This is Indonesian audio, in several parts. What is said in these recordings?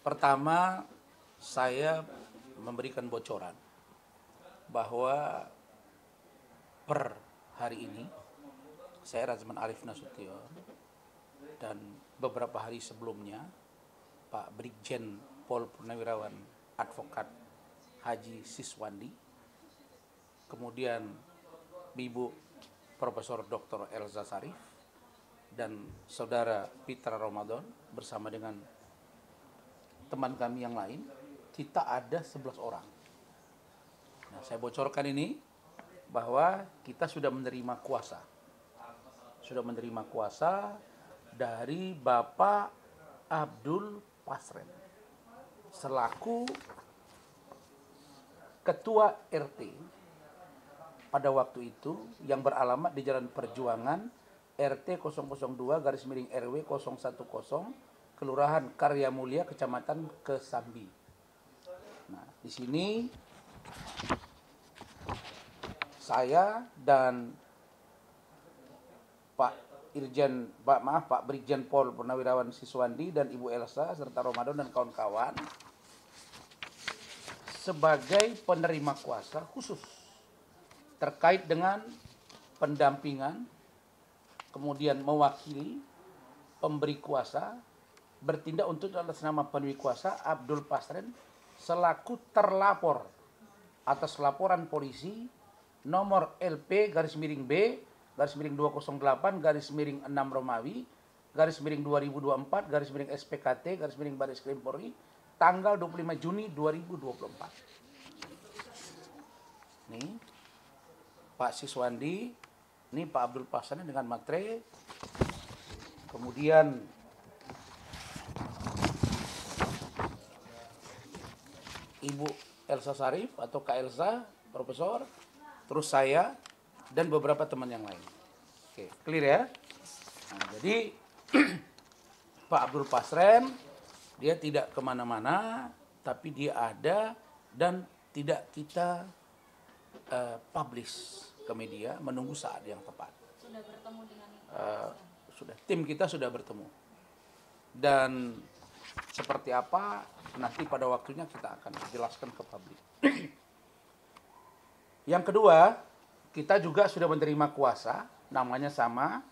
Pertama, saya memberikan bocoran bahwa per hari ini saya Razman Arif Nasution dan beberapa hari sebelumnya Pak Brigjen Pol Purnawirawan Advokat Haji Siswandi kemudian Ibu Profesor Dr. Elza Sarif dan Saudara Pitra Ramadan bersama dengan teman kami yang lain, kita ada 11 orang. Nah, saya bocorkan ini bahwa kita sudah menerima kuasa. Sudah menerima kuasa dari Bapak Abdul Pasren selaku ketua RT pada waktu itu yang beralamat di Jalan Perjuangan RT 002 garis miring RW 010 Kelurahan Karya Mulia, Kecamatan Kesambi. Nah, di sini saya dan Pak Irjen, Pak maaf Pak Brigjen Pol Purnawirawan Siswandi dan Ibu Elsa serta Ramadan dan kawan-kawan sebagai penerima kuasa khusus terkait dengan pendampingan, kemudian mewakili pemberi kuasa bertindak untuk atas nama penuhi kuasa Abdul Pasren selaku terlapor atas laporan polisi nomor LP garis miring B garis miring 208 garis miring 6 Romawi garis miring 2024 garis miring SPKT garis miring Baris Krim Polri tanggal 25 Juni 2024. Nih Pak Siswandi, ini Pak Abdul Pasren dengan matre. Kemudian Ibu Elsa Sarif atau Kak Elsa, Profesor, terus saya dan beberapa teman yang lain. Oke, clear ya? Nah, jadi Pak Abdul Pasren dia tidak kemana-mana, tapi dia ada dan tidak kita uh, publish ke media, menunggu saat yang tepat. Sudah bertemu dengan uh, sudah tim kita sudah bertemu dan seperti apa nanti pada waktunya kita akan jelaskan ke publik. Yang kedua, kita juga sudah menerima kuasa, namanya sama,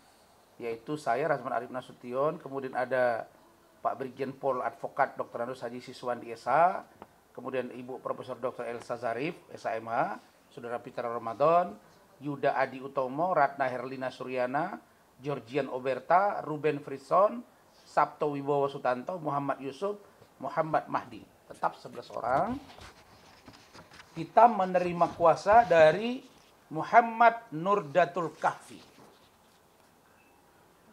yaitu saya Rasman Arif Nasution, kemudian ada Pak Brigjen Pol Advokat Dr. Andrus Haji Siswandi Esa, kemudian Ibu Profesor Dr. Elsa Zarif, SMA, Saudara Peter Ramadan, Yuda Adi Utomo, Ratna Herlina Suryana, Georgian Oberta, Ruben Frison, Sabto Wibowo Sutanto, Muhammad Yusuf, Muhammad Mahdi. Tetap 11 orang. Kita menerima kuasa dari Muhammad Nurdatul Kahfi.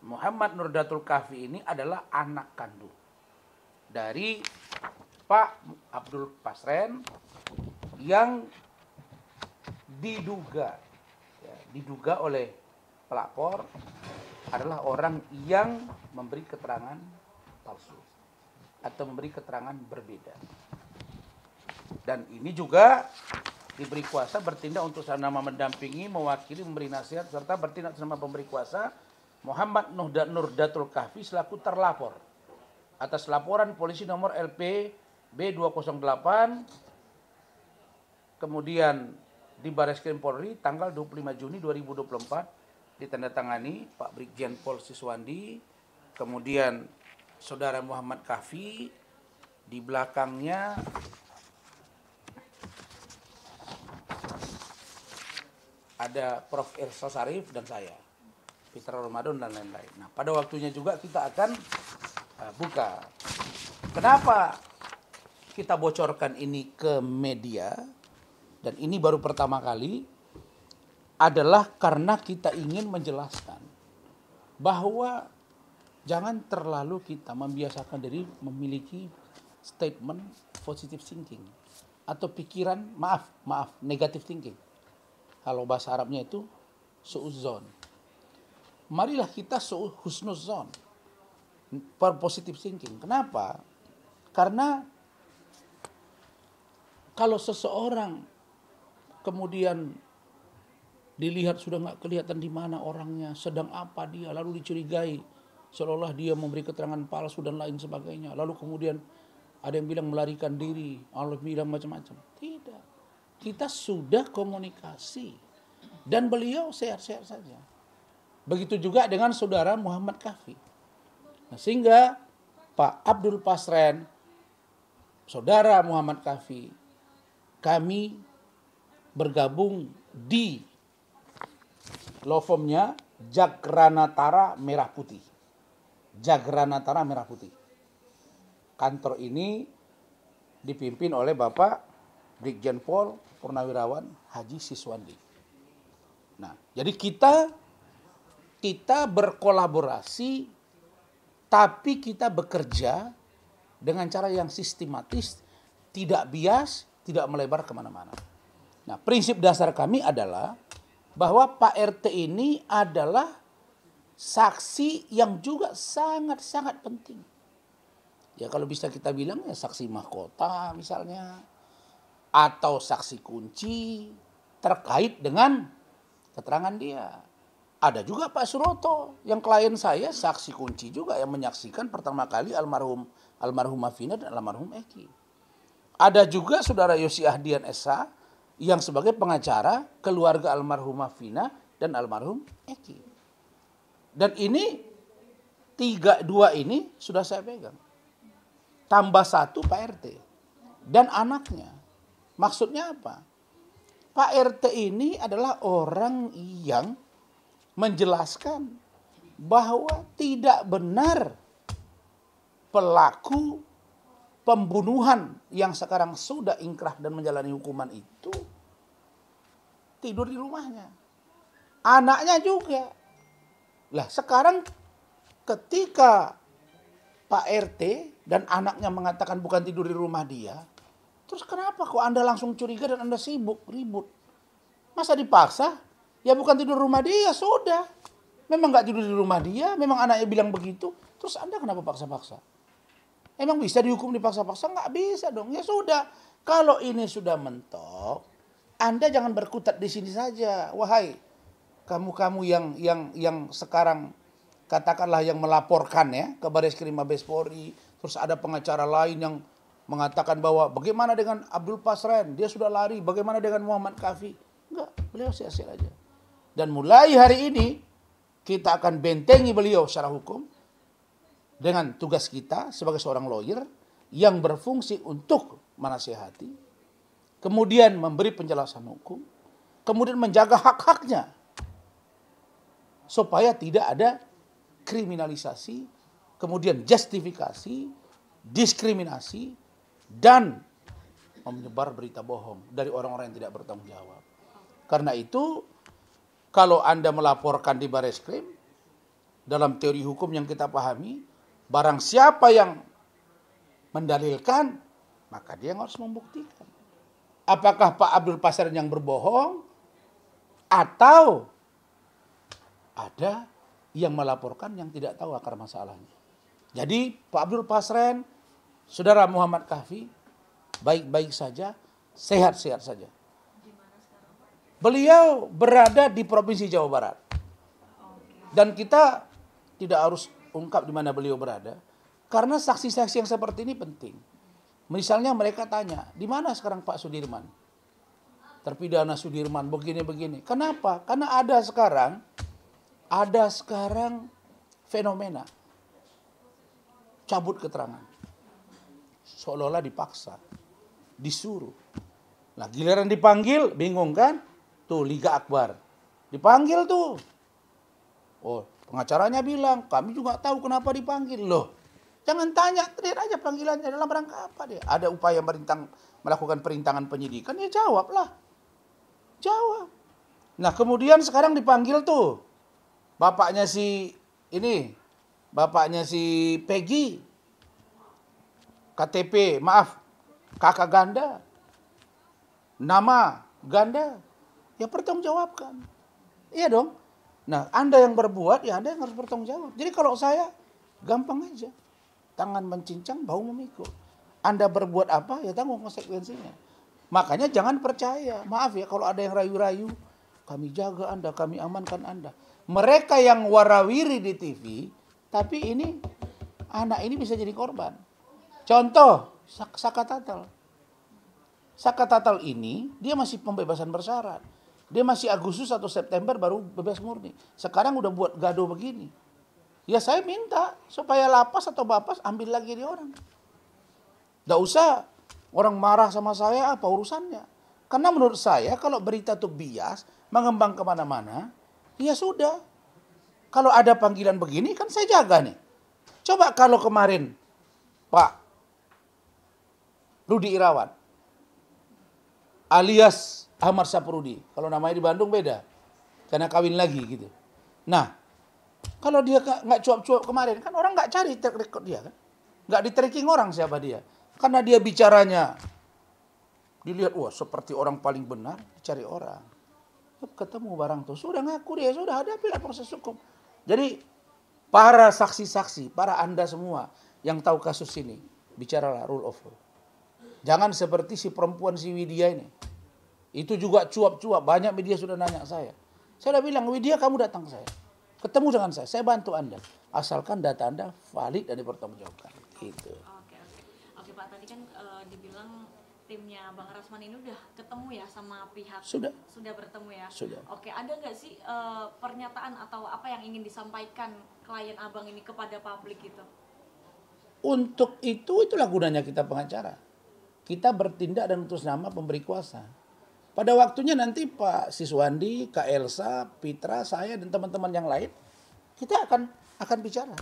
Muhammad Nurdatul Kahfi ini adalah anak kandung dari Pak Abdul Pasren yang diduga ya, diduga oleh pelapor adalah orang yang memberi keterangan palsu atau memberi keterangan berbeda. Dan ini juga diberi kuasa bertindak untuk sama mendampingi, mewakili, memberi nasihat serta bertindak sama pemberi kuasa Muhammad Nuh Nur Datul Kahfi selaku terlapor atas laporan polisi nomor LP B208 kemudian di Baris Krim Polri tanggal 25 Juni 2024 ditandatangani Pak Brigjen Pol Siswandi, kemudian Saudara Muhammad Kafi, di belakangnya ada Prof. Irsa Sarif dan saya, Fitra Ramadan dan lain-lain. Nah, pada waktunya juga kita akan uh, buka. Kenapa kita bocorkan ini ke media? Dan ini baru pertama kali adalah karena kita ingin menjelaskan bahwa jangan terlalu kita membiasakan diri memiliki statement positive thinking atau pikiran maaf maaf negative thinking. Kalau bahasa Arabnya itu suuzon. Marilah kita suhusnuzon per positive thinking. Kenapa? Karena kalau seseorang kemudian dilihat sudah nggak kelihatan di mana orangnya, sedang apa dia, lalu dicurigai seolah olah dia memberi keterangan palsu dan lain sebagainya. Lalu kemudian ada yang bilang melarikan diri, Allah bilang macam-macam. Tidak. Kita sudah komunikasi dan beliau sehat-sehat saja. Begitu juga dengan saudara Muhammad Kafi. Nah, sehingga Pak Abdul Pasren, saudara Muhammad Kafi, kami bergabung di Lofomnya Jagranatara Merah Putih. Jagranatara Merah Putih. Kantor ini dipimpin oleh Bapak Brigjen Pol Purnawirawan Haji Siswandi. Nah, jadi kita kita berkolaborasi tapi kita bekerja dengan cara yang sistematis, tidak bias, tidak melebar kemana-mana. Nah, prinsip dasar kami adalah bahwa Pak RT ini adalah saksi yang juga sangat-sangat penting. Ya kalau bisa kita bilang ya saksi mahkota misalnya atau saksi kunci terkait dengan keterangan dia. Ada juga Pak Suroto yang klien saya saksi kunci juga yang menyaksikan pertama kali almarhum almarhum Afina dan almarhum Eki. Ada juga saudara Yosi Ahdian Esa yang sebagai pengacara keluarga almarhumah Vina dan almarhum Eki. Dan ini tiga dua ini sudah saya pegang. Tambah satu Pak RT dan anaknya. Maksudnya apa? Pak RT ini adalah orang yang menjelaskan bahwa tidak benar pelaku pembunuhan yang sekarang sudah ingkrah dan menjalani hukuman itu tidur di rumahnya. Anaknya juga. Lah sekarang ketika Pak RT dan anaknya mengatakan bukan tidur di rumah dia, terus kenapa kok Anda langsung curiga dan Anda sibuk, ribut? Masa dipaksa? Ya bukan tidur rumah dia, sudah. Memang nggak tidur di rumah dia, memang anaknya bilang begitu. Terus Anda kenapa paksa-paksa? Emang bisa dihukum dipaksa-paksa? Nggak bisa dong. Ya sudah. Kalau ini sudah mentok, Anda jangan berkutat di sini saja. Wahai kamu-kamu yang yang yang sekarang katakanlah yang melaporkan ya ke Baris Krim Mabes Polri, terus ada pengacara lain yang mengatakan bahwa bagaimana dengan Abdul Pasren, dia sudah lari, bagaimana dengan Muhammad Kafi? Enggak, beliau sia-sia aja. Dan mulai hari ini kita akan bentengi beliau secara hukum dengan tugas kita sebagai seorang lawyer yang berfungsi untuk menasihati, kemudian memberi penjelasan hukum, kemudian menjaga hak-haknya supaya tidak ada kriminalisasi, kemudian justifikasi, diskriminasi dan menyebar berita bohong dari orang-orang yang tidak bertanggung jawab. Karena itu kalau Anda melaporkan di baris krim dalam teori hukum yang kita pahami Barang siapa yang mendalilkan, maka dia harus membuktikan. Apakah Pak Abdul Pasar yang berbohong atau ada yang melaporkan yang tidak tahu akar masalahnya. Jadi Pak Abdul Pasren, Saudara Muhammad Kahfi, baik-baik saja, sehat-sehat saja. Beliau berada di Provinsi Jawa Barat. Dan kita tidak harus ungkap di mana beliau berada. Karena saksi-saksi yang seperti ini penting. Misalnya mereka tanya, di mana sekarang Pak Sudirman? Terpidana Sudirman begini-begini. Kenapa? Karena ada sekarang ada sekarang fenomena cabut keterangan. Seolah-olah dipaksa, disuruh. Nah, giliran dipanggil, bingung kan? Tuh Liga Akbar. Dipanggil tuh. Oh, Pengacaranya bilang, kami juga tahu kenapa dipanggil. Loh, jangan tanya, lihat aja panggilannya dalam rangka apa dia. Ada upaya merintang, melakukan perintangan penyidikan, ya jawablah. Jawab. Nah kemudian sekarang dipanggil tuh. Bapaknya si ini, bapaknya si Peggy. KTP, maaf, kakak ganda. Nama ganda. Ya jawabkan. Iya dong. Nah, Anda yang berbuat, ya Anda yang harus bertanggung jawab. Jadi kalau saya, gampang aja. Tangan mencincang, bau memikul. Anda berbuat apa, ya tanggung konsekuensinya. Makanya jangan percaya. Maaf ya, kalau ada yang rayu-rayu, kami jaga Anda, kami amankan Anda. Mereka yang warawiri di TV, tapi ini anak ini bisa jadi korban. Contoh, Saka Tatal. Saka Tatal ini, dia masih pembebasan bersyarat dia masih Agustus atau September baru bebas murni. Sekarang udah buat gaduh begini. Ya saya minta supaya lapas atau bapas ambil lagi di orang. Tidak usah orang marah sama saya apa urusannya. Karena menurut saya kalau berita itu bias, mengembang kemana-mana, ya sudah. Kalau ada panggilan begini kan saya jaga nih. Coba kalau kemarin Pak Rudi Irawan alias Ahmad Saprudi. Kalau namanya di Bandung beda. Karena kawin lagi gitu. Nah, kalau dia nggak cuap-cuap kemarin, kan orang nggak cari track record dia kan. Nggak di tracking orang siapa dia. Karena dia bicaranya dilihat, wah seperti orang paling benar, cari orang. Ketemu barang tuh, sudah ngaku dia, sudah ada hadapilah proses hukum. Jadi para saksi-saksi, para anda semua yang tahu kasus ini, bicaralah rule of law. Jangan seperti si perempuan si Widya ini. Itu juga cuap-cuap. Banyak media sudah nanya saya. Saya sudah bilang, Widya kamu datang saya. Ketemu dengan saya, saya bantu Anda. Asalkan data Anda valid dan dipertanggungjawabkan. Gitu. Oke, oke. Oke Pak, tadi kan e, dibilang timnya Bang Rasman ini udah ketemu ya sama pihak sudah sudah bertemu ya sudah oke ada nggak sih e, pernyataan atau apa yang ingin disampaikan klien abang ini kepada publik itu untuk itu itulah gunanya kita pengacara kita bertindak dan terus nama pemberi kuasa pada waktunya nanti Pak Siswandi, Kak Elsa, Pitra, saya dan teman-teman yang lain kita akan akan bicara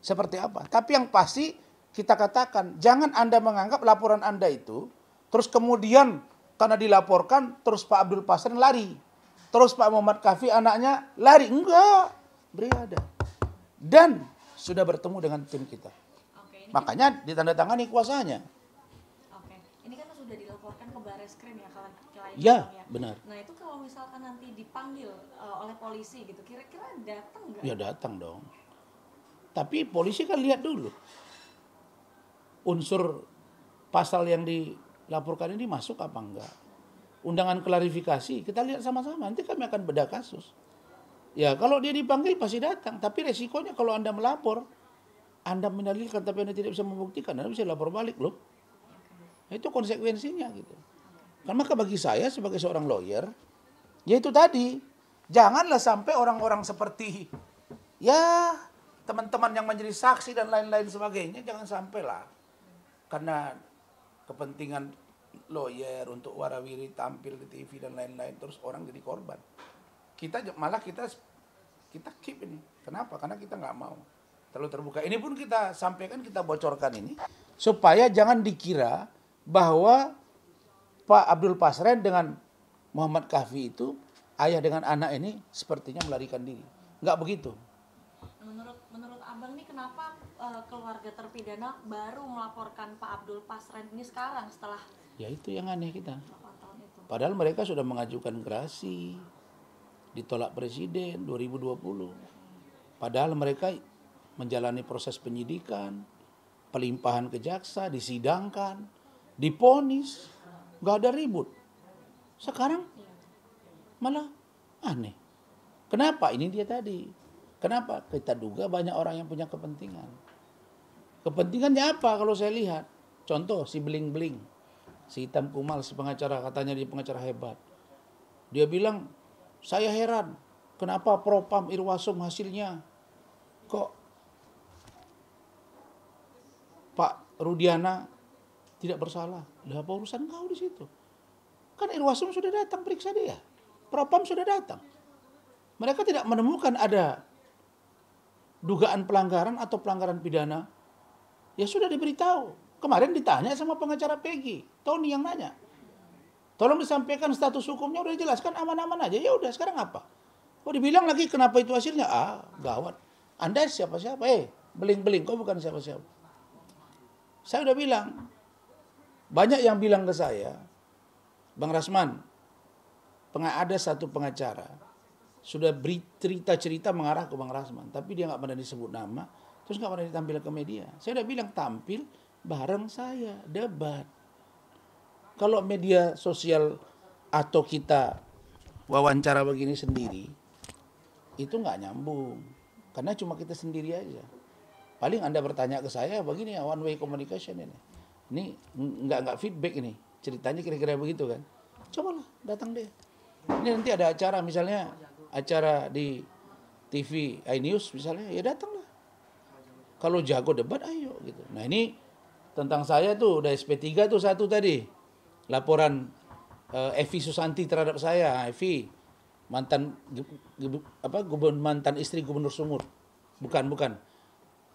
seperti apa. Tapi yang pasti kita katakan jangan Anda menganggap laporan Anda itu terus kemudian karena dilaporkan terus Pak Abdul Pasren lari. Terus Pak Muhammad Kafi anaknya lari. Enggak, beri ada. Dan sudah bertemu dengan tim kita. Makanya ditandatangani kuasanya dilaporkan ke baris krim ya kawan kelainan ya, gitu ya benar nah itu kalau misalkan nanti dipanggil uh, oleh polisi gitu kira-kira datang nggak ya datang dong tapi polisi kan lihat dulu unsur pasal yang dilaporkan ini masuk apa enggak undangan klarifikasi kita lihat sama-sama nanti kami akan bedah kasus ya kalau dia dipanggil pasti datang tapi resikonya kalau anda melapor anda mendalilkan tapi anda tidak bisa membuktikan anda bisa lapor balik loh itu konsekuensinya gitu. Kan maka bagi saya sebagai seorang lawyer, ya itu tadi janganlah sampai orang-orang seperti ya teman-teman yang menjadi saksi dan lain-lain sebagainya jangan sampailah karena kepentingan lawyer untuk warawiri tampil di TV dan lain-lain terus orang jadi korban. Kita malah kita kita keep ini. Kenapa? Karena kita nggak mau terlalu terbuka. Ini pun kita sampaikan, kita bocorkan ini supaya jangan dikira bahwa Pak Abdul Pasren dengan Muhammad Kahfi itu ayah dengan anak ini sepertinya melarikan diri. Enggak begitu. Menurut menurut Abang ini kenapa uh, keluarga terpidana baru melaporkan Pak Abdul Pasren ini sekarang setelah Ya itu yang aneh kita. Padahal mereka sudah mengajukan gerasi ditolak presiden 2020. Padahal mereka menjalani proses penyidikan, pelimpahan ke jaksa, disidangkan diponis, gak ada ribut. Sekarang malah aneh. Kenapa? Ini dia tadi. Kenapa? Kita duga banyak orang yang punya kepentingan. Kepentingannya apa kalau saya lihat? Contoh si bling-bling. Si Hitam Kumal, si pengacara, katanya dia pengacara hebat. Dia bilang, saya heran kenapa Propam Irwasum hasilnya kok Pak Rudiana tidak bersalah. Lah apa urusan kau di situ? Kan Irwasum sudah datang periksa dia. Propam sudah datang. Mereka tidak menemukan ada dugaan pelanggaran atau pelanggaran pidana. Ya sudah diberitahu. Kemarin ditanya sama pengacara Peggy, Tony yang nanya. Tolong disampaikan status hukumnya udah dijelaskan aman-aman aja. Ya udah sekarang apa? Kok oh, dibilang lagi kenapa itu hasilnya? Ah gawat. Anda siapa-siapa? Eh beling-beling kau bukan siapa-siapa. Saya udah bilang banyak yang bilang ke saya, Bang Rasman, ada satu pengacara sudah beri cerita-cerita mengarah ke Bang Rasman, tapi dia nggak pernah disebut nama, terus nggak pernah ditampilkan ke media. Saya udah bilang tampil bareng saya debat. Kalau media sosial atau kita wawancara begini sendiri, itu nggak nyambung, karena cuma kita sendiri aja. Paling anda bertanya ke saya begini one way communication ini ini nggak nggak feedback ini ceritanya kira-kira begitu kan cobalah datang deh ini nanti ada acara misalnya acara di TV iNews misalnya ya datanglah kalau jago debat ayo gitu nah ini tentang saya tuh dari SP3 tuh satu tadi laporan uh, Evi Susanti terhadap saya nah, Evi mantan apa gubernur mantan istri gubernur Sumur bukan bukan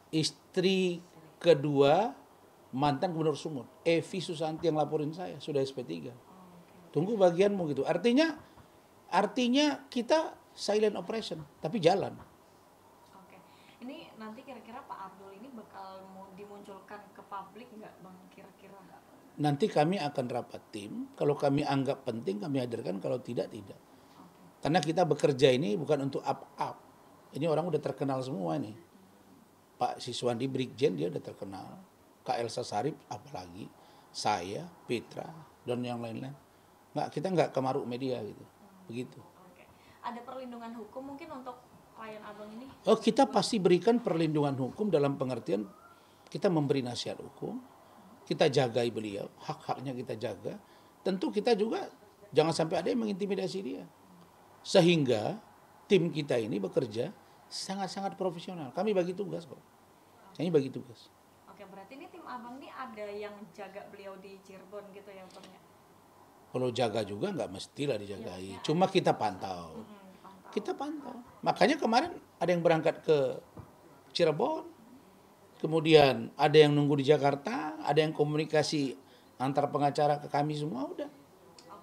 istri kedua mantan gubernur Sumut, Evi Susanti yang laporin saya sudah SP3. Tunggu bagianmu gitu. Artinya artinya kita silent operation tapi jalan. Oke. Ini nanti kira-kira Pak Abdul ini bakal mau dimunculkan ke publik nggak Bang kira-kira? Nanti kami akan rapat tim, kalau kami anggap penting kami hadirkan, kalau tidak tidak. Oke. Karena kita bekerja ini bukan untuk up up. Ini orang udah terkenal semua nih. Pak Siswandi Brigjen dia udah terkenal. Kak Elsa Sarip apalagi saya Petra dan yang lain-lain nggak kita nggak kemaruk media gitu begitu Oke. ada perlindungan hukum mungkin untuk klien abang ini oh kita pasti berikan perlindungan hukum dalam pengertian kita memberi nasihat hukum kita jagai beliau hak-haknya kita jaga tentu kita juga jangan sampai ada yang mengintimidasi dia sehingga tim kita ini bekerja sangat-sangat profesional kami bagi tugas kok kami bagi tugas berarti ini tim abang ini ada yang jaga beliau di Cirebon gitu ya bang ya kalau jaga juga nggak mestilah dijagai ya, iya. cuma kita pantau. -hmm, pantau kita pantau makanya kemarin ada yang berangkat ke Cirebon kemudian ada yang nunggu di Jakarta ada yang komunikasi antar pengacara ke kami semua udah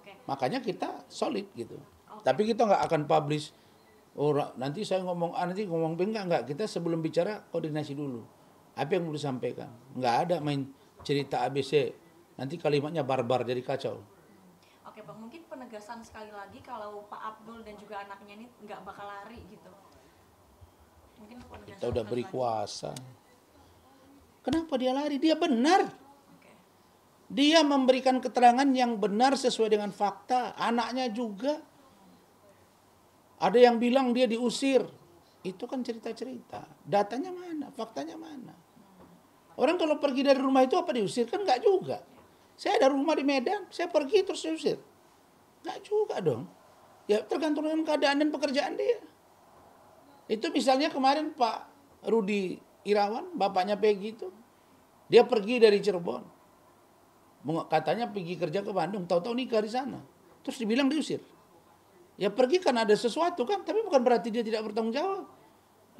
okay. makanya kita solid gitu okay. tapi kita nggak akan publish oh nanti saya ngomong ah, nanti ngomong bingung nggak? kita sebelum bicara koordinasi dulu apa yang perlu disampaikan? Nggak ada main cerita ABC. Nanti kalimatnya barbar jadi kacau. Oke Bang, mungkin penegasan sekali lagi kalau Pak Abdul dan juga anaknya ini nggak bakal lari gitu. Mungkin penegasan Kita udah beri kuasa. Kenapa dia lari? Dia benar. Dia memberikan keterangan yang benar sesuai dengan fakta. Anaknya juga. Ada yang bilang dia diusir. Itu kan cerita-cerita. Datanya mana? Faktanya mana? Orang kalau pergi dari rumah itu apa diusir? Kan enggak juga. Saya ada rumah di Medan, saya pergi terus diusir. Enggak juga dong. Ya tergantung dengan keadaan dan pekerjaan dia. Itu misalnya kemarin Pak Rudi Irawan, bapaknya Peggy itu. Dia pergi dari Cirebon. Katanya pergi kerja ke Bandung, tahu-tahu nikah di sana. Terus dibilang diusir. Ya pergi karena ada sesuatu kan, tapi bukan berarti dia tidak bertanggung jawab.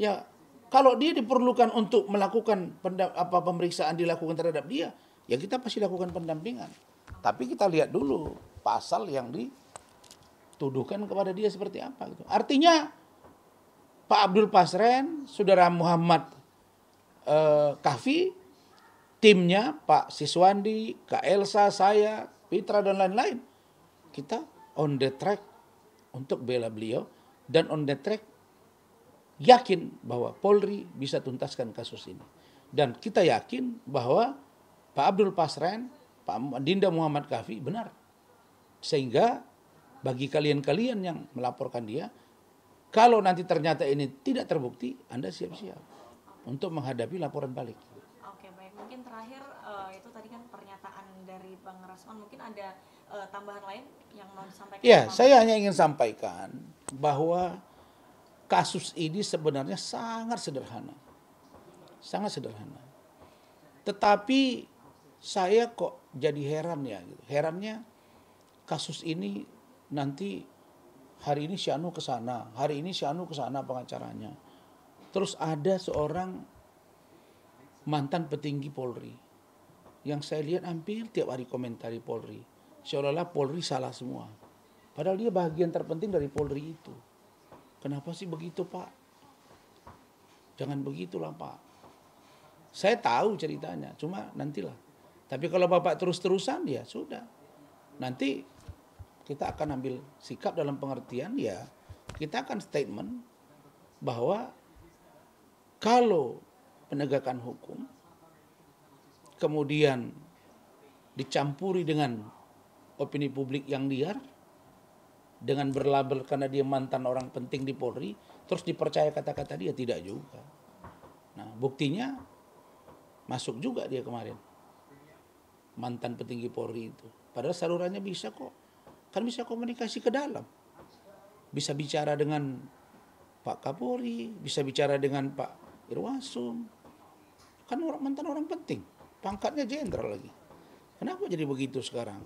Ya kalau dia diperlukan untuk melakukan apa pemeriksaan dilakukan terhadap dia, ya kita pasti lakukan pendampingan. Tapi kita lihat dulu pasal yang dituduhkan kepada dia seperti apa gitu. Artinya Pak Abdul Pasren, Saudara Muhammad eh, Kahfi, timnya Pak Siswandi, Kak Elsa, saya, Fitra dan lain-lain. Kita on the track untuk bela beliau dan on the track yakin bahwa Polri bisa tuntaskan kasus ini. Dan kita yakin bahwa Pak Abdul Pasren, Pak Dinda Muhammad Kafi benar. Sehingga bagi kalian-kalian yang melaporkan dia, kalau nanti ternyata ini tidak terbukti, Anda siap-siap untuk menghadapi laporan balik. Oke, baik. Mungkin terakhir uh, itu tadi kan pernyataan dari Bang Rasman, mungkin ada uh, tambahan lain yang mau disampaikan? Ya, saya hanya ingin sampaikan bahwa kasus ini sebenarnya sangat sederhana. Sangat sederhana. Tetapi saya kok jadi heran ya. Gitu. Herannya kasus ini nanti hari ini Syanu ke sana, hari ini Syanu ke sana pengacaranya. Terus ada seorang mantan petinggi Polri yang saya lihat hampir tiap hari komentari Polri. Seolah-olah Polri salah semua. Padahal dia bagian terpenting dari Polri itu. Kenapa sih begitu Pak? Jangan begitulah Pak. Saya tahu ceritanya, cuma nantilah. Tapi kalau Bapak terus-terusan ya sudah. Nanti kita akan ambil sikap dalam pengertian ya kita akan statement bahwa kalau penegakan hukum kemudian dicampuri dengan opini publik yang liar dengan berlabel karena dia mantan orang penting di Polri terus dipercaya kata-kata dia tidak juga. Nah, buktinya masuk juga dia kemarin. Mantan petinggi Polri itu. Padahal salurannya bisa kok. Kan bisa komunikasi ke dalam. Bisa bicara dengan Pak Kapolri, bisa bicara dengan Pak Irwasum. Kan orang mantan orang penting. Pangkatnya jenderal lagi. Kenapa jadi begitu sekarang?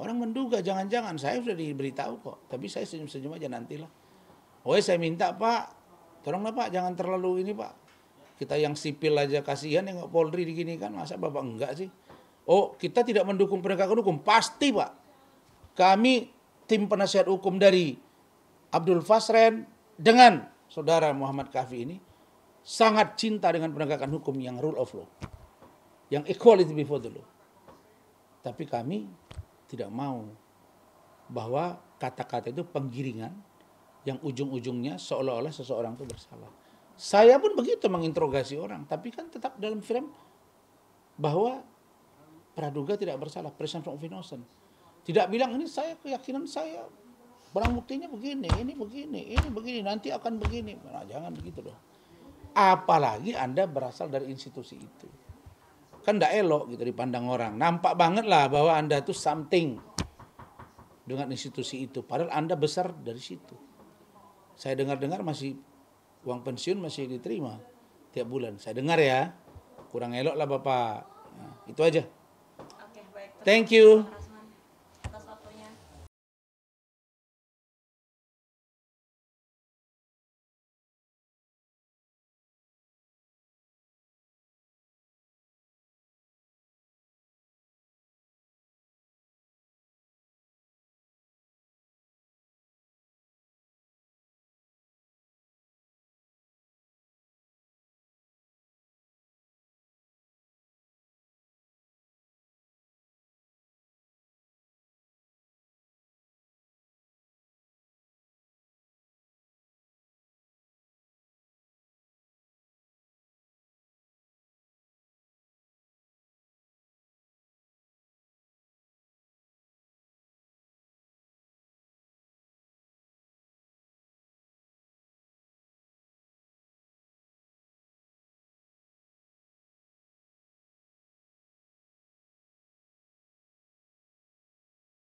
Orang menduga, jangan-jangan saya sudah diberitahu kok. Tapi saya senyum-senyum aja nantilah. Oh saya minta Pak, tolonglah Pak jangan terlalu ini Pak. Kita yang sipil aja kasihan yang Polri digini kan, masa Bapak enggak sih? Oh kita tidak mendukung penegakan hukum, pasti Pak. Kami tim penasihat hukum dari Abdul Fasren dengan saudara Muhammad Kafi ini sangat cinta dengan penegakan hukum yang rule of law. Yang equality before the law. Tapi kami tidak mau bahwa kata-kata itu penggiringan yang ujung-ujungnya seolah-olah seseorang itu bersalah. Saya pun begitu menginterogasi orang, tapi kan tetap dalam frame bahwa praduga tidak bersalah, presumption of innocent. Tidak bilang ini saya keyakinan saya barang buktinya begini, ini begini, ini begini, nanti akan begini. Nah, jangan begitu dong. Apalagi Anda berasal dari institusi itu kan tidak elok gitu dipandang orang. Nampak banget lah bahwa Anda tuh something dengan institusi itu. Padahal Anda besar dari situ. Saya dengar-dengar masih uang pensiun masih diterima tiap bulan. Saya dengar ya, kurang elok lah Bapak. Nah, itu aja. Thank you.